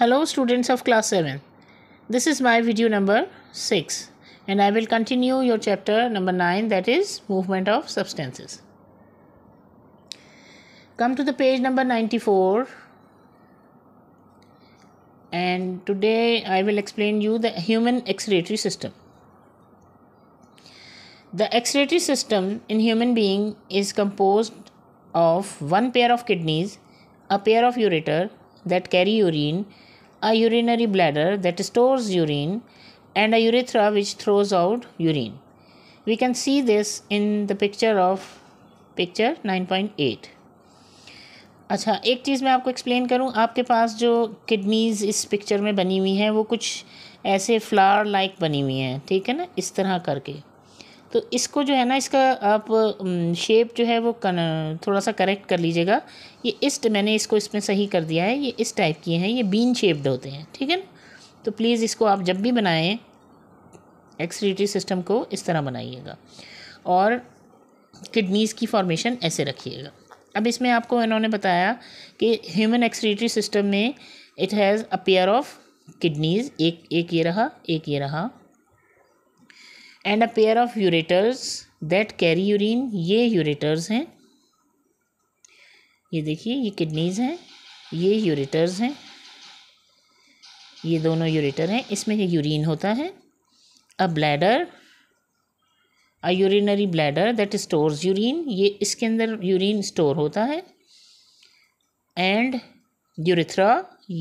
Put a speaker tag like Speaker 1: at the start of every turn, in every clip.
Speaker 1: Hello students of class 7. This is my video number 6 and I will continue your chapter number 9 that is movement of substances. Come to the page number 94 and today I will explain you the human excretory system. The excretory system in human being is composed of one pair of kidneys, a pair of ureter that carry urine a urinary bladder that stores urine, and a urethra which throws out urine. We can see this in the picture of picture 9.8. अच्छा एक चीज़ मैं आपको explain करूं आपके पास जो kidneys इस picture में बनी हुई हैं वो कुछ ऐसे फ्लावर लाइक बनी हुई हैं ठीक है ना इस तरह करके तो इसको जो है ना इसका आप शेप जो है वो कन, थोड़ा सा करेक्ट कर लीजिएगा ये इस मैंने इसको इसमें सही कर दिया है ये इस टाइप की हैं ये बीन शेप्ड होते हैं ठीक है ना तो प्लीज़ इसको आप जब भी बनाएं एक्सरेटरी सिस्टम को इस तरह बनाइएगा और किडनीज़ की फॉर्मेशन ऐसे रखिएगा अब इसमें आपको इन्होंने बताया कि ह्यूमन एक्सरेटरी सिस्टम में it has a pair of kidneys एक एक ये रहा एक ये रहा and a pair of ureters that carry urine ये यूरेटर्स हैं ये देखिए ये किडनीज हैं ये यूरेटर्स हैं ये दोनों यूरेटर हैं इसमें यूरिन होता है a bladder a urinary bladder that stores urine ये इसके अंदर यूरिन स्टोर होता है एंड यूरिथ्रा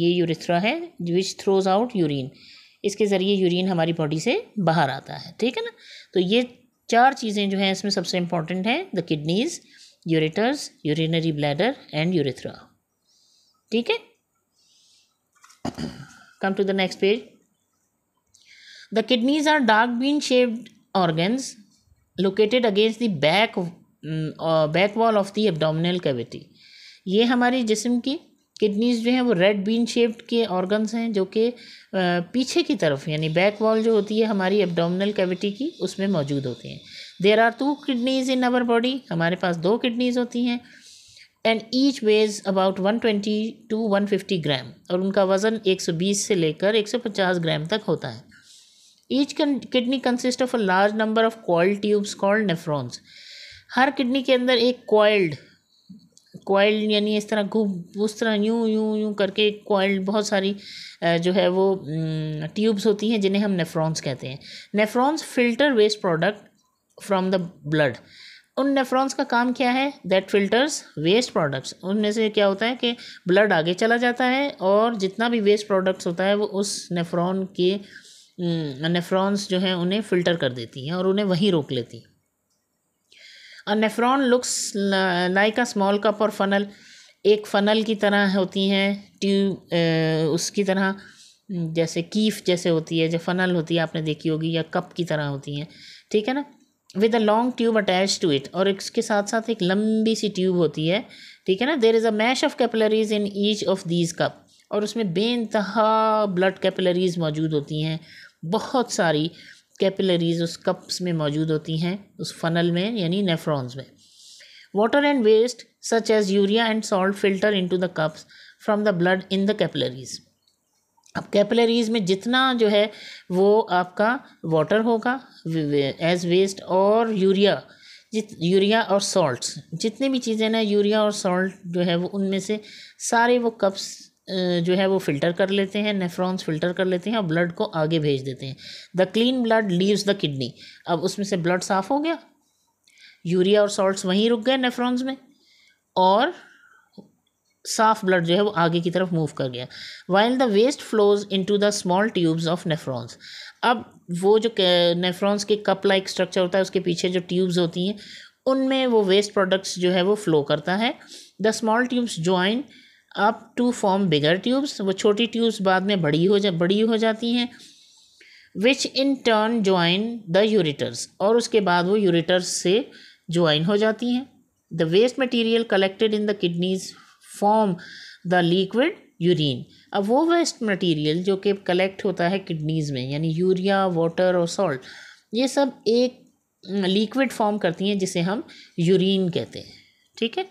Speaker 1: ये यूरिथ्रा है विच थ्रोज आउट यूरिन इसके ज़रिए यूरिन हमारी बॉडी से बाहर आता है ठीक है ना तो ये चार चीज़ें जो हैं इसमें सबसे इम्पॉर्टेंट हैं the kidneys ureters urinary bladder and urethra ठीक है come to the next page the kidneys are dark bean shaped organs located against the back back wall of the abdominal cavity ये हमारी जिसम की किडनीज जो हैं वो रेड बीन शेप्ड के ऑर्गन्स हैं जो कि पीछे की तरफ यानी बैक वॉल जो होती है हमारी एब्डोमिनल कैविटी की उसमें मौजूद होते हैं there are two kidneys in our body हमारे पास दो किडनीज होती हैं and each weighs about one twenty to one fifty gram और उनका वज़न एक सौ बीस से लेकर एक सौ पचास ग्राम तक होता है each kidney consist of a large number of called tubes called nephrons हर किडनी के अंदर एक कॉयल्ड कॉइल्ड यानी इस तरह घूम उस तरह यूं यूं यूं करके कॉइल्ड बहुत सारी जो है वो ट्यूब्स होती हैं जिन्हें हम नेफ्रॉन्स कहते हैं nephrons filter waste product from the blood उन नेफ्रॉन्स का काम क्या है दैट फिल्टर्स वेस्ट प्रोडक्ट्स उनमें से क्या होता है कि ब्लड आगे चला जाता है और जितना भी वेस्ट प्रोडक्ट्स होता है वो उस नेफ्रॉन के नेफ्रॉन्स जो हैं उन्हें फ़िल्टर कर देती हैं और उन्हें वहीं रोक लेती हैं a nephron looks like a small cup or funnel एक फनल की तरह होती हैं ट्यूब उसकी तरह जैसे कीफ जैसे होती है जो फनल होती है आपने देखी होगी या कप की तरह होती हैं ठीक है ना with a long tube attach to it और इसके साथ साथ एक लंबी सी ट्यूब होती है ठीक है ना there is a mesh of capillaries in each of these cup और उसमें बेनतहा ब्लड कैपलरीज मौजूद होती हैं बहुत सारी कैपिलरीज उस कप्स में मौजूद होती हैं उस फनल में यानी नेफ्रॉन्स में water and waste such as urea and salt filter into the cups from the blood in the capillaries अब कैपिलरीज में जितना जो है वो आपका वाटर होगा एज वेस्ट और यूरिया जित यूरिया और सॉल्ट्स जितने भी चीज़ें ना यूरिया और सॉल्ट जो है वो उनमें से सारे वो कप्स जो है वो फ़िल्टर कर लेते हैं नेफ्रॉन्स फ़िल्टर कर लेते हैं और ब्लड को आगे भेज देते हैं the clean blood leaves the kidney अब उसमें से ब्लड साफ़ हो गया यूरिया और सॉल्ट्स वहीं रुक गए नेफ्रॉन्स में और साफ ब्लड जो है वो आगे की तरफ मूव कर गया while the waste flows in to the small tubes of nephrons अब वो जो नेफ्रॉन्स के कप लाइक स्ट्रक्चर होता है उसके पीछे जो ट्यूब्स होती हैं उनमें वो वेस्ट प्रोडक्ट्स जो है वो फ्लो करता है the small tubes join up to form bigger tubes वो छोटी ट्यूब्स बाद में बड़ी हो जा बड़ी हो जाती हैं which in turn join the ureters और उसके बाद वो यूरिटर्स से ज्वाइन हो जाती हैं the waste material collected in the kidneys form the liquid urine अब वो वेस्ट मटीरियल जो कि कलेक्ट होता है किडनीज़ में यानी यूरिया वाटर और सॉल्ट ये सब एक लिक्विड फॉर्म करती हैं जिसे हम यूरिन कहते हैं ठीक है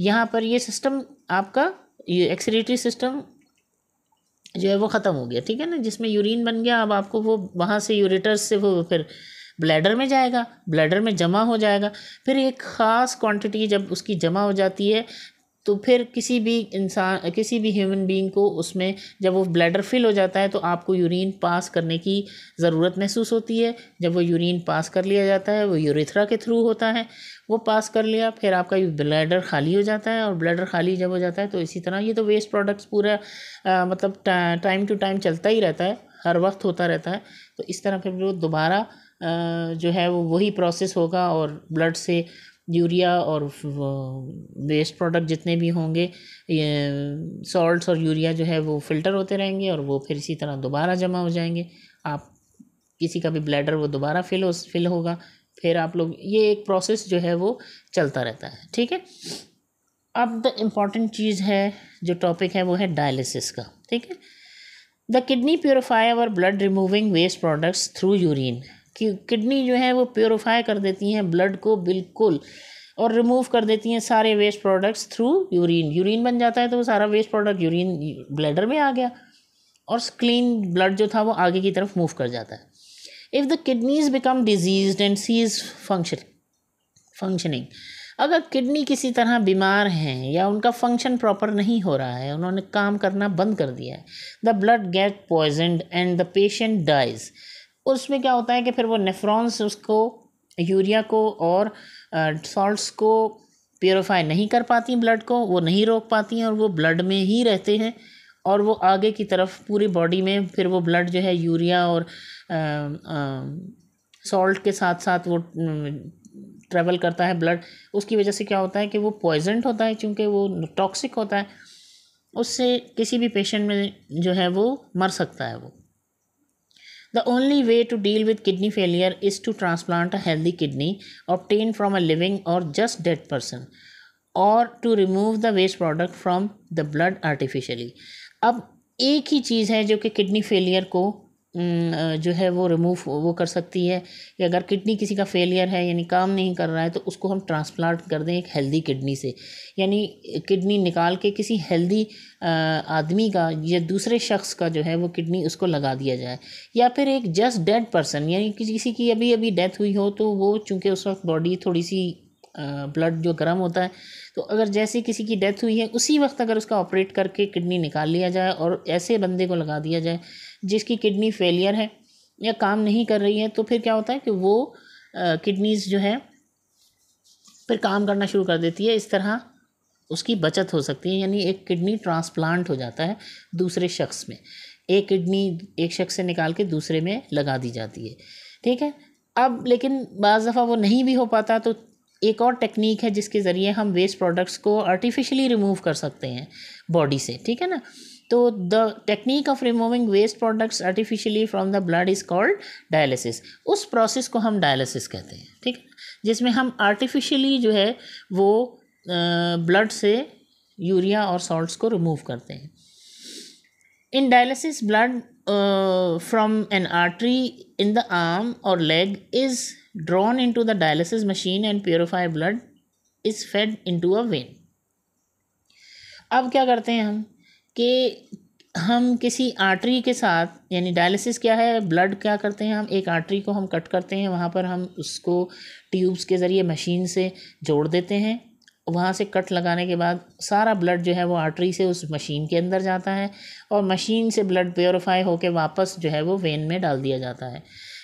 Speaker 1: यहाँ पर ये सिस्टम आपका ये एक्सरेटरी सिस्टम जो है वो ख़त्म हो गया ठीक है ना जिसमें यूरिन बन गया अब आपको वो वहाँ से यूरेटर से वो फिर ब्लैडर में जाएगा ब्लैडर में जमा हो जाएगा फिर एक ख़ास क्वांटिटी जब उसकी जमा हो जाती है तो फिर किसी भी इंसान किसी भी ह्यूमन बीइंग को उसमें जब वो ब्लैडर फिल हो जाता है तो आपको यूरिन पास करने की ज़रूरत महसूस होती है जब वो यूरिन पास कर लिया जाता है वो यूरिथ्रा के थ्रू होता है वो पास कर लिया फिर आपका ब्लैडर खाली हो जाता है और ब्लैडर खाली जब हो जाता है तो इसी तरह ये तो वेस्ट प्रोडक्ट्स पूरा आ, मतलब टाइम टू टाइम चलता ही रहता है हर वक्त होता रहता है तो इस तरह फिर वो दोबारा जो है वो वही प्रोसेस होगा और ब्लड से यूरिया और वेस्ट प्रोडक्ट जितने भी होंगे ये सॉल्ट्स और यूरिया जो है वो फ़िल्टर होते रहेंगे और वो फिर इसी तरह दोबारा जमा हो जाएंगे आप किसी का भी ब्लैडर वो दोबारा फिल हो फिल होगा फिर आप लोग ये एक प्रोसेस जो है वो चलता रहता है ठीक है अब द इम्पॉर्टेंट चीज़ है जो टॉपिक है वो है डायलिसिस का ठीक है the kidney purify our blood removing waste products through urine कि किडनी जो है वो प्योरीफाई कर देती हैं ब्लड को बिल्कुल और रिमूव कर देती हैं सारे waste products through urine urine बन जाता है तो वो सारा वेस्ट प्रोडक्ट यूरिन ब्लैडर में आ गया और क्लीन ब्लड जो था वो आगे की तरफ मूव कर जाता है if the kidneys become diseased and cease function functioning अगर किडनी किसी तरह बीमार हैं या उनका फंक्शन प्रॉपर नहीं हो रहा है उन्होंने काम करना बंद कर दिया है the blood get poison and the patient dies उसमें क्या होता है कि फिर वो नेफ्रॉन्स उसको यूरिया को और सॉल्ट्स को प्योरीफाई नहीं कर पाती ब्लड को वो नहीं रोक पाती हैं और वो ब्लड में ही रहते हैं और वो आगे की तरफ पूरी बॉडी में फिर वो ब्लड जो है यूरिया और सॉल्ट के साथ साथ वो ट्रेवल करता है ब्लड उसकी वजह से क्या होता है कि वो पॉइजेंट होता है क्योंकि वो टॉक्सिक होता है उससे किसी भी पेशेंट में जो है वो मर सकता है वो The only way to deal with kidney failure is to transplant a healthy kidney obtained from a living or just dead person or to remove the waste product from the blood artificially. अब एक ही चीज़ है जो कि kidney failure को जो है वो remove वो कर सकती है कि अगर किडनी किसी का फेलियर है यानी काम नहीं कर रहा है तो उसको हम ट्रांसप्लांट कर दें एक हेल्दी किडनी से यानी किडनी निकाल के किसी हेल्दी आदमी का या दूसरे शख्स का जो है वो किडनी उसको लगा दिया जाए या फिर एक जस्ट डेड पर्सन यानी किसी की अभी अभी डेथ हुई हो तो वो चूँकि उस वक्त बॉडी थोड़ी सी ब्लड जो गर्म होता है तो अगर जैसे किसी की डेथ हुई है उसी वक्त अगर उसका ऑपरेट करके किडनी निकाल लिया जाए और ऐसे बंदे को लगा दिया जाए जिसकी किडनी फेलियर है या काम नहीं कर रही है तो फिर क्या होता है कि वो किडनीज़ जो है फिर काम करना शुरू कर देती है इस तरह उसकी बचत हो सकती है यानी एक किडनी ट्रांसप्लांट हो जाता है दूसरे शख्स में एक किडनी एक शख्स से निकाल के दूसरे में लगा दी जाती है ठीक है अब लेकिन बज़ दफ़ा वो नहीं भी हो पाता तो एक और टेक्निक है जिसके ज़रिए हम वेस्ट प्रोडक्ट्स को आर्टिफिशली रिमूव कर सकते हैं बॉडी से ठीक है ना तो the technique of removing waste products artificially from the blood is called dialysis उस प्रोसेस को हम डायलिसिस कहते हैं ठीक जिसमें हम आर्टिफिशियली जो है वो ब्लड से यूरिया और सॉल्ट्स को रिमूव करते हैं in dialysis blood uh, from an artery in the arm or leg is drawn into the dialysis machine and purified blood is fed into a vein. अब क्या करते हैं हम कि हम किसी आर्टरी के साथ यानी डायलिसिस क्या है ब्लड क्या करते हैं हम एक आर्टरी को हम कट करते हैं वहाँ पर हम उसको ट्यूब्स के ज़रिए मशीन से जोड़ देते हैं वहाँ से कट लगाने के बाद सारा ब्लड जो है वो आर्टरी से उस मशीन के अंदर जाता है और मशीन से ब्लड प्योरीफाई होकर वापस जो है वो वेन में डाल दिया जाता है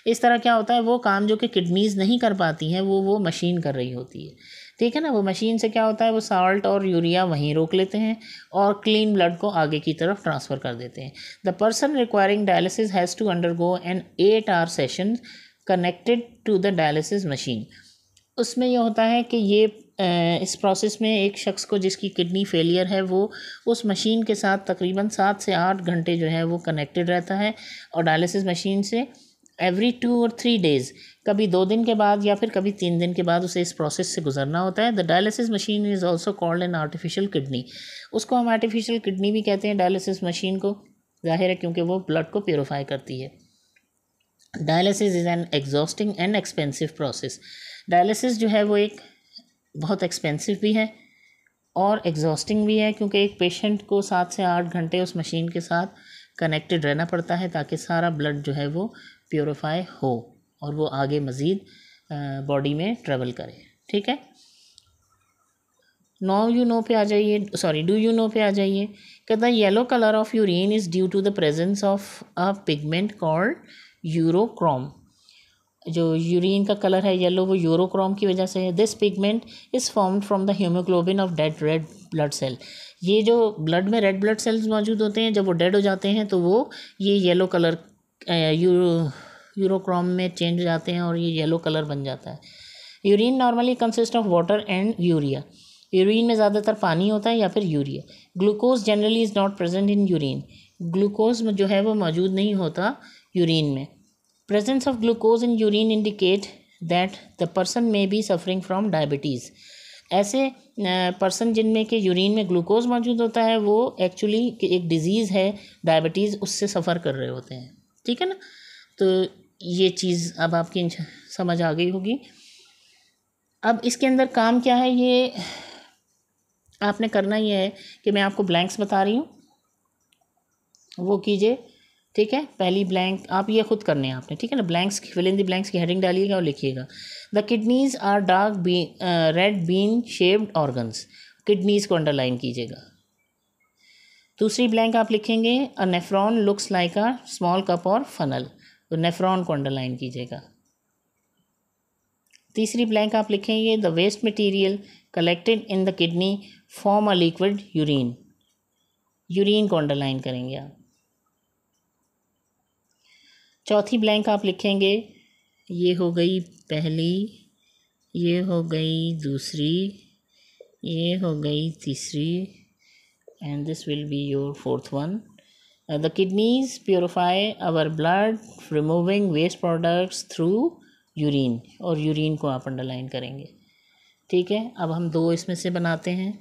Speaker 1: इस तरह क्या होता है वो काम जो कि किडनीज़ नहीं कर पाती हैं वो वो मशीन कर रही होती है ठीक है ना वो मशीन से क्या होता है वो साल्ट और यूरिया वहीं रोक लेते हैं और क्लीन ब्लड को आगे की तरफ ट्रांसफ़र कर देते हैं the person requiring dialysis has to undergo an eight hour session connected to the dialysis machine उसमें यह होता है कि ये इस प्रोसेस में एक शख्स को जिसकी किडनी फेलियर है वो उस मशीन के साथ तकरीबन सात से आठ घंटे जो है वो कनेक्टेड रहता है और डायलिसिस मशीन से every two or three days कभी दो दिन के बाद या फिर कभी तीन दिन के बाद उसे इस प्रोसेस से गुजरना होता है the dialysis machine is also called an artificial kidney उसको हम आर्टिफिशियल किडनी भी कहते हैं डायलिसिस मशीन को जाहिर है क्योंकि वो ब्लड को प्योरीफाई करती है dialysis is an exhausting and expensive process dialysis जो है वो एक बहुत एक्सपेंसिव भी है और एग्जॉस्टिंग भी है क्योंकि एक पेशेंट को सात से आठ घंटे उस मशीन के साथ कनेक्टेड रहना पड़ता है ताकि सारा ब्लड जो है वो प्योरीफाई हो और वो आगे मज़ीद बॉडी में ट्रेवल करे ठीक है नो यू नो पे आ जाइए सॉरी डू यू नो पे आ जाइए कहता है yellow colour of urine is due to the presence of a pigment called urochrome जो यूरिन का कलर है येलो वो यूरोक्रोम की वजह से है this pigment is form from the haemoglobin of dead red blood cell ये जो ब्लड में रेड ब्लड सेल्स मौजूद होते हैं जब वो डेड हो जाते हैं तो वो ये येलो कलर यूरोक्रोम में चेंज हो जाते हैं और ये येलो कलर बन जाता है urine normally consist of water and urea urine में ज़्यादातर पानी होता है या फिर urea glucose generally is not present in urine glucose जो है वो मौजूद नहीं होता यूरिन में presence of glucose in urine indicate that the person may be suffering from diabetes ऐसे पर्सन जिनमें के यूरिन में ग्लूकोज मौजूद होता है वो एक्चुअली एक डिजीज़ है डायबिटीज़ उससे सफ़र कर रहे होते हैं ठीक है ना तो ये चीज़ अब आपकी समझ आ गई होगी अब इसके अंदर काम क्या है ये आपने करना ये है कि मैं आपको ब्लैंक्स बता रही हूँ वो कीजिए ठीक है पहली ब्लैंक आप ये खुद करने हैं आपने ठीक है ना ब्लैंक्स की फिल इन दी ब्लैंक्स की हेडिंग डालिएगा और लिखिएगा the kidneys are dark bean red bean shaped organs kidneys को अंडरलाइन कीजिएगा दूसरी ब्लैंक आप लिखेंगे a nephron looks like a small cup or funnel तो नेफ्रॉन को अंडरलाइन कीजिएगा तीसरी ब्लैंक आप लिखेंगे the waste material collected in the kidney form a liquid urine urine को अंडरलाइन करेंगे आप चौथी ब्लैंक आप लिखेंगे ये हो गई पहली ये हो गई दूसरी ये हो गई तीसरी and this will be your fourth one the kidneys purify our blood removing waste products through urine और यूरिन को आप अंडरलाइन करेंगे ठीक है अब हम दो इसमें से बनाते हैं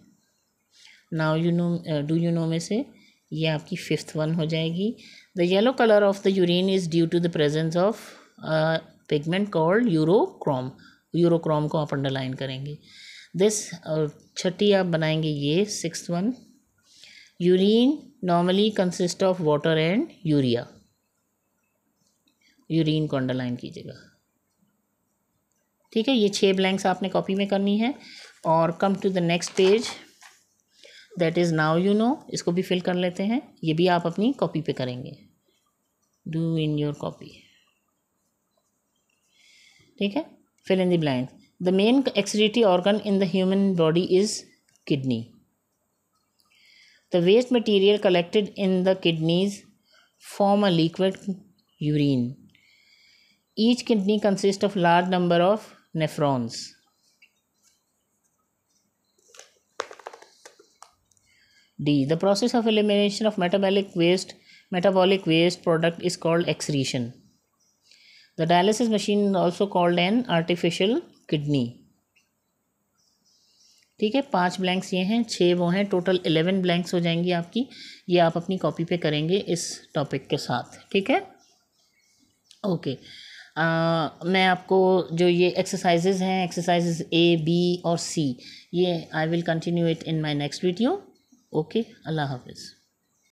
Speaker 1: now you know do you know में से ये आपकी फिफ्थ वन हो जाएगी The yellow color of the urine is due to the presence of a pigment called urochrome. Urochrome को आप अंडरलाइन करेंगे दिस और छठी आप बनाएंगे ये six one urine normally consist of water and urea urine को अंडरलाइन कीजिएगा ठीक है ये छः ब्लैंक्स आपने कॉपी में करनी है और come to the next page that is now you know इसको भी फिल कर लेते हैं ये भी आप अपनी कॉपी पे करेंगे डू इन योर कॉपी ठीक है fill in the the main excretory organ in the human body is kidney the waste material collected in the kidneys form a liquid urine each kidney consist of large number of nephrons D the process of elimination of metabolic waste metabolic waste product is called excretion the dialysis machine is also called an artificial kidney ठीक है पांच blanks ये हैं छः वो हैं total eleven blanks हो जाएंगी आपकी ये आप अपनी कॉपी पे करेंगे इस टॉपिक के साथ ठीक है ओके आ, मैं आपको जो ये एक्सरसाइजेज हैं एक्सरसाइजेज ए बी और सी ये I will continue it in my next video okay अल्लाह हाफिज़